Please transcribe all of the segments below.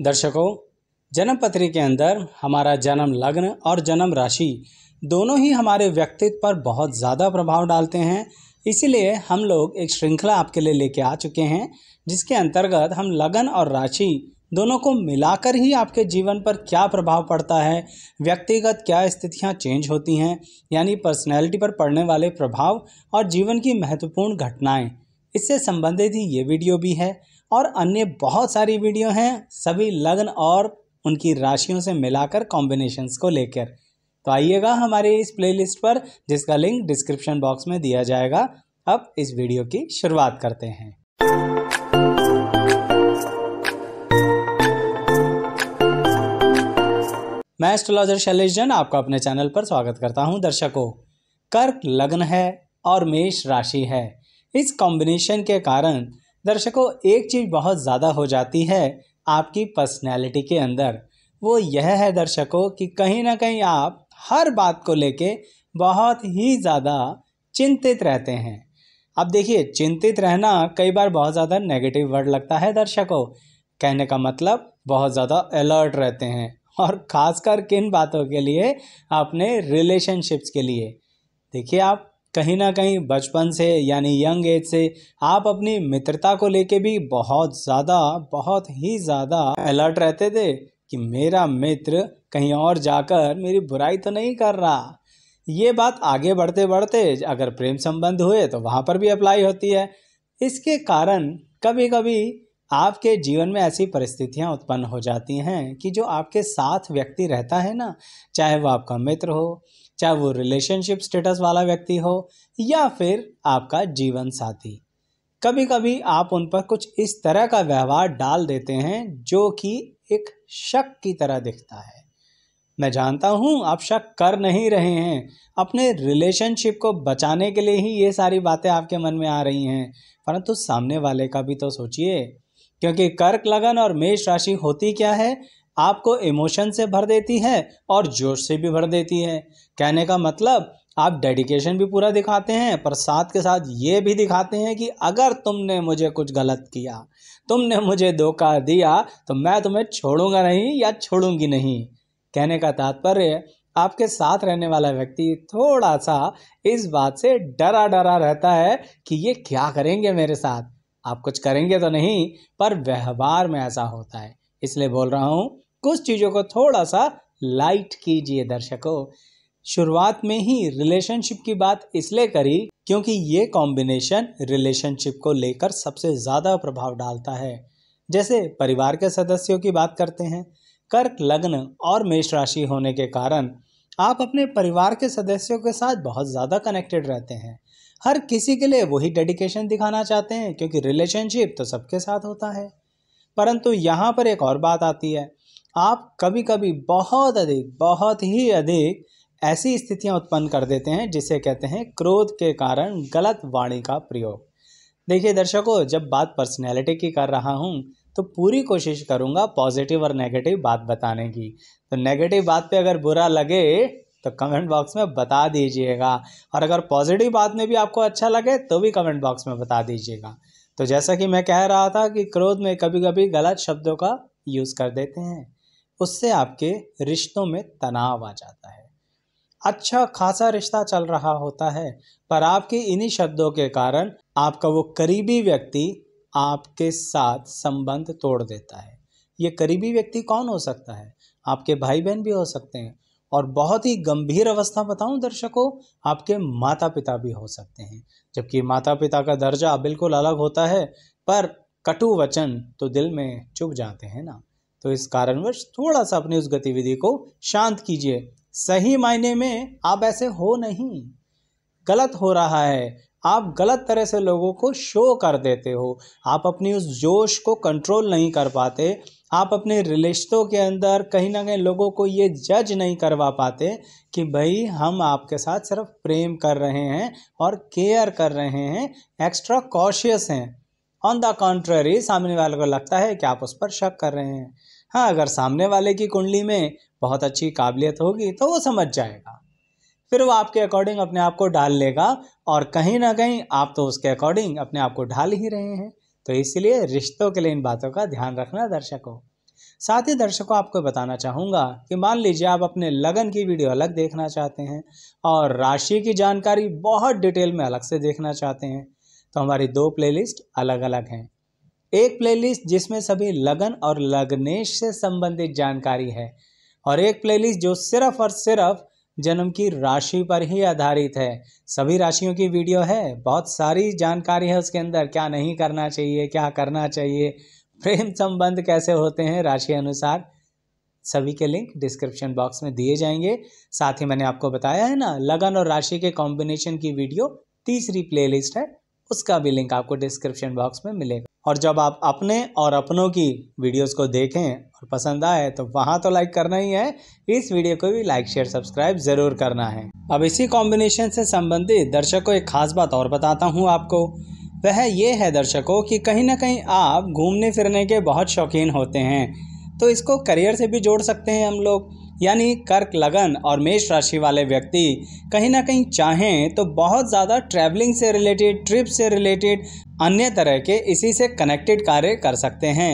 दर्शकों जन्म पत्री के अंदर हमारा जन्म लग्न और जन्म राशि दोनों ही हमारे व्यक्तित्व पर बहुत ज़्यादा प्रभाव डालते हैं इसीलिए हम लोग एक श्रृंखला आपके लिए लेके आ चुके हैं जिसके अंतर्गत हम लगन और राशि दोनों को मिलाकर ही आपके जीवन पर क्या प्रभाव पड़ता है व्यक्तिगत क्या स्थितियां चेंज होती हैं यानी पर्सनैलिटी पर पड़ने वाले प्रभाव और जीवन की महत्वपूर्ण घटनाएं इससे संबंधित ही ये वीडियो भी है और अन्य बहुत सारी वीडियो हैं सभी लग्न और उनकी राशियों से मिलाकर कॉम्बिनेशंस को लेकर तो आइएगा हमारे इस प्लेलिस्ट पर जिसका लिंक डिस्क्रिप्शन बॉक्स में दिया जाएगा अब इस वीडियो की शुरुआत करते हैं मैं एस्ट्रोलॉजर शैलेश जन आपका अपने चैनल पर स्वागत करता हूं दर्शकों कर्क लग्न है और मेष राशि है इस कॉम्बिनेशन के कारण दर्शकों एक चीज़ बहुत ज़्यादा हो जाती है आपकी पर्सनैलिटी के अंदर वो यह है दर्शकों कि कहीं ना कहीं आप हर बात को लेके बहुत ही ज़्यादा चिंतित रहते हैं अब देखिए चिंतित रहना कई बार बहुत ज़्यादा नेगेटिव वर्ड लगता है दर्शकों कहने का मतलब बहुत ज़्यादा अलर्ट रहते हैं और ख़ासकर किन बातों के लिए अपने रिलेशनशिप्स के लिए देखिए आप कहीं ना कहीं बचपन से यानी यंग एज से आप अपनी मित्रता को लेके भी बहुत ज़्यादा बहुत ही ज़्यादा अलर्ट रहते थे कि मेरा मित्र कहीं और जाकर मेरी बुराई तो नहीं कर रहा ये बात आगे बढ़ते बढ़ते अगर प्रेम संबंध हुए तो वहाँ पर भी अप्लाई होती है इसके कारण कभी कभी आपके जीवन में ऐसी परिस्थितियाँ उत्पन्न हो जाती हैं कि जो आपके साथ व्यक्ति रहता है ना चाहे वो आपका मित्र हो चाहे वो रिलेशनशिप स्टेटस वाला व्यक्ति हो या फिर आपका जीवन साथी कभी कभी आप उन पर कुछ इस तरह का व्यवहार डाल देते हैं जो कि एक शक की तरह दिखता है मैं जानता हूँ आप शक कर नहीं रहे हैं अपने रिलेशनशिप को बचाने के लिए ही ये सारी बातें आपके मन में आ रही हैं परंतु सामने वाले का भी तो सोचिए क्योंकि कर्क लगन और मेष राशि होती क्या है आपको इमोशन से भर देती है और जोश से भी भर देती है कहने का मतलब आप डेडिकेशन भी पूरा दिखाते हैं पर साथ के साथ ये भी दिखाते हैं कि अगर तुमने मुझे कुछ गलत किया तुमने मुझे धोखा दिया तो मैं तुम्हें छोड़ूंगा नहीं या छोड़ूंगी नहीं कहने का तात्पर्य आपके साथ रहने वाला व्यक्ति थोड़ा सा इस बात से डरा डरा रहता है कि ये क्या करेंगे मेरे साथ आप कुछ करेंगे तो नहीं पर व्यवहार में ऐसा होता है इसलिए बोल रहा हूँ कुछ चीज़ों को थोड़ा सा लाइट कीजिए दर्शकों शुरुआत में ही रिलेशनशिप की बात इसलिए करी क्योंकि ये कॉम्बिनेशन रिलेशनशिप को लेकर सबसे ज़्यादा प्रभाव डालता है जैसे परिवार के सदस्यों की बात करते हैं कर्क लग्न और मेष राशि होने के कारण आप अपने परिवार के सदस्यों के साथ बहुत ज़्यादा कनेक्टेड रहते हैं हर किसी के लिए वही डेडिकेशन दिखाना चाहते हैं क्योंकि रिलेशनशिप तो सबके साथ होता है परंतु यहाँ पर एक और बात आती है आप कभी कभी बहुत अधिक बहुत ही अधिक ऐसी स्थितियां उत्पन्न कर देते हैं जिसे कहते हैं क्रोध के कारण गलत वाणी का प्रयोग देखिए दर्शकों जब बात पर्सनैलिटी की कर रहा हूँ तो पूरी कोशिश करूँगा पॉजिटिव और नेगेटिव बात बताने की तो नेगेटिव बात पे अगर बुरा लगे तो कमेंट बॉक्स में बता दीजिएगा और अगर पॉजिटिव बात में भी आपको अच्छा लगे तो भी कमेंट बॉक्स में बता दीजिएगा तो जैसा कि मैं कह रहा था कि क्रोध में कभी कभी गलत शब्दों का यूज़ कर देते हैं उससे आपके रिश्तों में तनाव आ जाता है अच्छा खासा रिश्ता चल रहा होता है पर आपके इन्हीं शब्दों के कारण आपका वो करीबी व्यक्ति आपके साथ संबंध तोड़ देता है ये करीबी व्यक्ति कौन हो सकता है आपके भाई बहन भी हो सकते हैं और बहुत ही गंभीर अवस्था बताऊं दर्शकों आपके माता पिता भी हो सकते हैं जबकि माता पिता का दर्जा बिल्कुल अलग होता है पर कटु वचन तो दिल में चुभ जाते हैं ना तो इस कारणवश थोड़ा सा अपनी उस गतिविधि को शांत कीजिए सही मायने में आप ऐसे हो नहीं गलत हो रहा है आप गलत तरह से लोगों को शो कर देते हो आप अपनी उस जोश को कंट्रोल नहीं कर पाते आप अपने रिश्तों के अंदर कहीं ना कहीं लोगों को ये जज नहीं करवा पाते कि भाई हम आपके साथ सिर्फ प्रेम कर रहे हैं और केयर कर रहे हैं एक्स्ट्रा कॉशियस हैं ऑन द कॉन्ट्ररी सामने वाले को लगता है कि आप उस पर शक कर रहे हैं हाँ अगर सामने वाले की कुंडली में बहुत अच्छी काबिलियत होगी तो वो समझ जाएगा फिर वो आपके अकॉर्डिंग अपने आप को डाल लेगा और कहीं ना कहीं आप तो उसके अकॉर्डिंग अपने आप को ढाल ही रहे हैं तो इसलिए रिश्तों के लिए इन बातों का ध्यान रखना दर्शकों साथ ही दर्शकों आपको बताना चाहूँगा कि मान लीजिए आप अपने लगन की वीडियो अलग देखना चाहते हैं और राशि की जानकारी बहुत डिटेल में अलग से देखना चाहते हैं तो हमारी दो प्लेलिस्ट अलग अलग हैं एक प्लेलिस्ट जिसमें सभी लगन और लग्नेश से संबंधित जानकारी है और एक प्लेलिस्ट जो सिर्फ और सिर्फ जन्म की राशि पर ही आधारित है सभी राशियों की वीडियो है बहुत सारी जानकारी है उसके अंदर क्या नहीं करना चाहिए क्या करना चाहिए प्रेम संबंध कैसे होते हैं राशि अनुसार सभी के लिंक डिस्क्रिप्शन बॉक्स में दिए जाएंगे साथ ही मैंने आपको बताया है ना लगन और राशि के कॉम्बिनेशन की वीडियो तीसरी प्लेलिस्ट है उसका भी लिंक आपको डिस्क्रिप्शन बॉक्स में मिलेगा और जब आप अपने और अपनों की वीडियोस को देखें और पसंद आए तो वहाँ तो लाइक करना ही है इस वीडियो को भी लाइक शेयर सब्सक्राइब ज़रूर करना है अब इसी कॉम्बिनेशन से संबंधित दर्शकों एक खास बात और बताता हूँ आपको वह ये है दर्शकों कि कहीं ना कहीं आप घूमने फिरने के बहुत शौकीन होते हैं तो इसको करियर से भी जोड़ सकते हैं हम लोग यानी कर्क लगन और मेष राशि वाले व्यक्ति कहीं ना कहीं चाहें तो बहुत ज़्यादा ट्रैवलिंग से रिलेटेड ट्रिप से रिलेटेड अन्य तरह के इसी से कनेक्टेड कार्य कर सकते हैं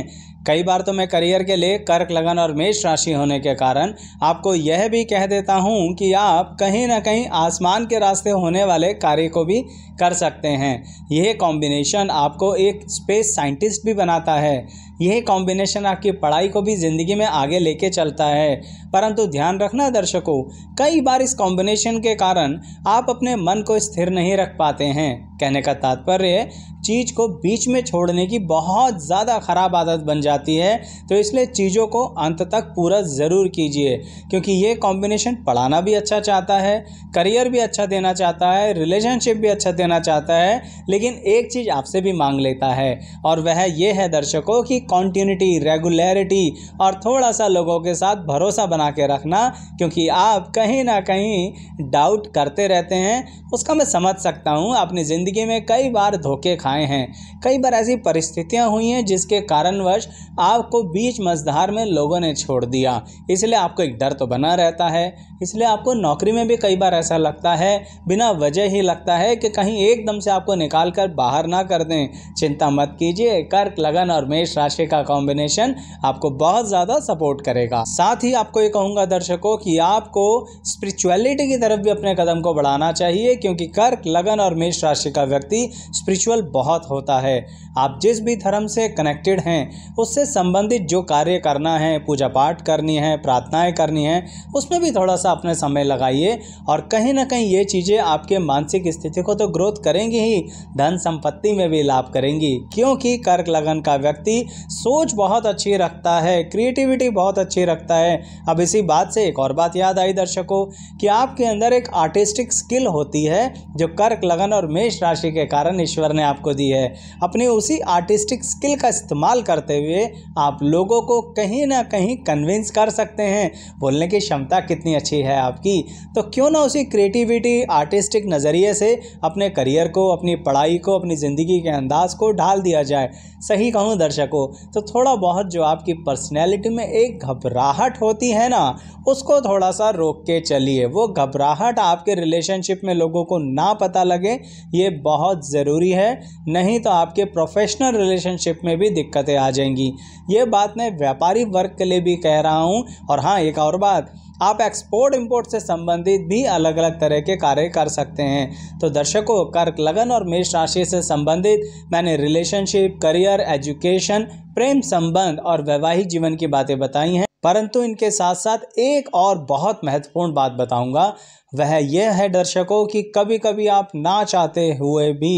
कई बार तो मैं करियर के लिए कर्क लगन और मेष राशि होने के कारण आपको यह भी कह देता हूँ कि आप कहीं ना कहीं आसमान के रास्ते होने वाले कार्य को भी कर सकते हैं यह कॉम्बिनेशन आपको एक स्पेस साइंटिस्ट भी बनाता है यह कॉम्बिनेशन आपकी पढ़ाई को भी ज़िंदगी में आगे लेके चलता है परंतु ध्यान रखना दर्शकों कई बार इस कॉम्बिनेशन के कारण आप अपने मन को स्थिर नहीं रख पाते हैं कहने का तात्पर्य है चीज़ को बीच में छोड़ने की बहुत ज़्यादा ख़राब आदत बन जाती है तो इसलिए चीज़ों को अंत तक पूरा ज़रूर कीजिए क्योंकि ये कॉम्बिनेशन पढ़ाना भी अच्छा चाहता है करियर भी अच्छा देना चाहता है रिलेशनशिप भी अच्छा देना चाहता है लेकिन एक चीज़ आपसे भी मांग लेता है और वह ये है दर्शकों की कॉन्टीन्यूटी रेगुलरिटी और थोड़ा सा लोगों के साथ भरोसा बना के रखना क्योंकि आप कहीं ना कहीं डाउट करते रहते हैं उसका मैं समझ सकता हूँ अपनी ज़िंदगी ज़िंदगी में कई बार धोखे खाए हैं कई बार ऐसी परिस्थितियां हुई हैं जिसके कारणवश आपको बीच मझधार में लोगों ने छोड़ दिया इसलिए आपको एक डर तो बना रहता है इसलिए आपको नौकरी में भी कई बार ऐसा लगता है बिना वजह ही लगता है कि कहीं एकदम से आपको निकाल कर बाहर ना कर दें चिंता मत कीजिए कर्क लगन और मेष राशि का कॉम्बिनेशन आपको बहुत ज़्यादा सपोर्ट करेगा साथ ही आपको ये कहूँगा दर्शकों कि आपको स्पिरिचुअलिटी की तरफ भी अपने कदम को बढ़ाना चाहिए क्योंकि कर्क लगन और मेष राशि का व्यक्ति स्पिरिचुअल बहुत होता है आप जिस भी धर्म से कनेक्टेड हैं उससे संबंधित जो कार्य करना है पूजा पाठ करनी है प्रार्थनाएं करनी है उसमें भी थोड़ा सा सा अपने समय लगाइए और कहीं ना कहीं ये चीज़ें आपके मानसिक स्थिति को तो ग्रोथ करेंगी ही धन संपत्ति में भी लाभ करेंगी क्योंकि कर्क लगन का व्यक्ति सोच बहुत अच्छी रखता है क्रिएटिविटी बहुत अच्छी रखता है अब इसी बात से एक और बात याद आई दर्शकों कि आपके अंदर एक आर्टिस्टिक स्किल होती है जो कर्क लगन और मेष राशि के कारण ईश्वर ने आपको दी है अपनी उसी आर्टिस्टिक स्किल का इस्तेमाल करते हुए आप लोगों को कहीं ना कहीं कन्विंस कर सकते हैं बोलने की क्षमता कितनी अच्छी अच्छी है आपकी तो क्यों ना उसी क्रिएटिविटी आर्टिस्टिक नज़रिए से अपने करियर को अपनी पढ़ाई को अपनी ज़िंदगी के अंदाज को ढाल दिया जाए सही कहूँ दर्शकों तो थोड़ा बहुत जो आपकी पर्सनैलिटी में एक घबराहट होती है ना उसको थोड़ा सा रोक के चलिए वो घबराहट आपके रिलेशनशिप में लोगों को ना पता लगे ये बहुत ज़रूरी है नहीं तो आपके प्रोफेशनल रिलेशनशिप में भी दिक्कतें आ जाएंगी ये बात मैं व्यापारी वर्ग के लिए भी कह रहा हूँ और हाँ एक और बात आप एक्सपोर्ट इंपोर्ट से संबंधित भी अलग अलग तरह के कार्य कर सकते हैं तो दर्शकों कर्क लगन और मेष राशि से संबंधित मैंने रिलेशनशिप करियर एजुकेशन प्रेम संबंध और वैवाहिक जीवन की बातें बताई हैं परंतु इनके साथ साथ एक और बहुत महत्वपूर्ण बात बताऊंगा वह यह है दर्शकों कि कभी कभी आप ना चाहते हुए भी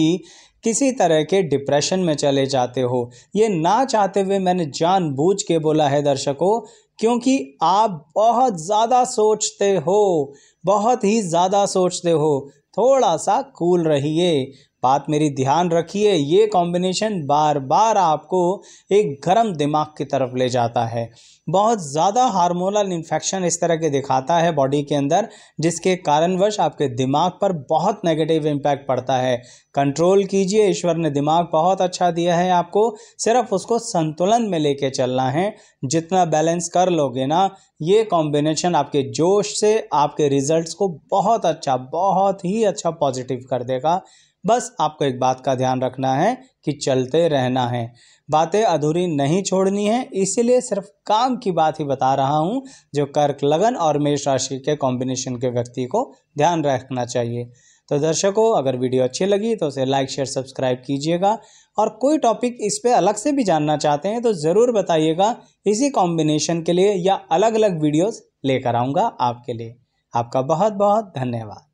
किसी तरह के डिप्रेशन में चले जाते हो ये ना चाहते हुए मैंने जानबूझ के बोला है दर्शकों क्योंकि आप बहुत ज़्यादा सोचते हो बहुत ही ज़्यादा सोचते हो थोड़ा सा कूल रहिए बात मेरी ध्यान रखिए ये कॉम्बिनेशन बार बार आपको एक गर्म दिमाग की तरफ ले जाता है बहुत ज़्यादा हार्मोनल इन्फेक्शन इस तरह के दिखाता है बॉडी के अंदर जिसके कारणवश आपके दिमाग पर बहुत नेगेटिव इम्पैक्ट पड़ता है कंट्रोल कीजिए ईश्वर ने दिमाग बहुत अच्छा दिया है आपको सिर्फ उसको संतुलन में लेके चलना है जितना बैलेंस कर लोगे ना ये कॉम्बिनेशन आपके जोश से आपके रिजल्ट्स को बहुत अच्छा बहुत ही अच्छा पॉजिटिव कर देगा बस आपको एक बात का ध्यान रखना है कि चलते रहना है बातें अधूरी नहीं छोड़नी है इसीलिए सिर्फ काम की बात ही बता रहा हूँ जो कर्क लगन और मेष राशि के कॉम्बिनेशन के व्यक्ति को ध्यान रखना चाहिए तो दर्शकों अगर वीडियो अच्छी लगी तो उसे लाइक शेयर सब्सक्राइब कीजिएगा और कोई टॉपिक इस पर अलग से भी जानना चाहते हैं तो ज़रूर बताइएगा इसी कॉम्बिनेशन के लिए या अलग अलग वीडियोस लेकर आऊँगा आपके लिए आपका बहुत बहुत धन्यवाद